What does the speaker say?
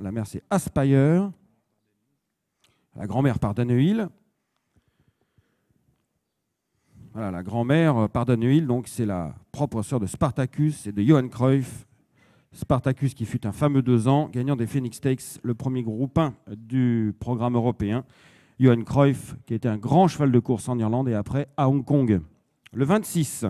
la mère, c'est Aspire. La grand-mère pardon, Voilà, la grand-mère euh, pardon, Hill, donc c'est la propre sœur de Spartacus et de Johan Cruyff. Spartacus qui fut un fameux deux ans, gagnant des Phoenix Stakes, le premier 1 du programme européen. Johan Cruyff, qui était un grand cheval de course en Irlande et après à Hong Kong. Le 26,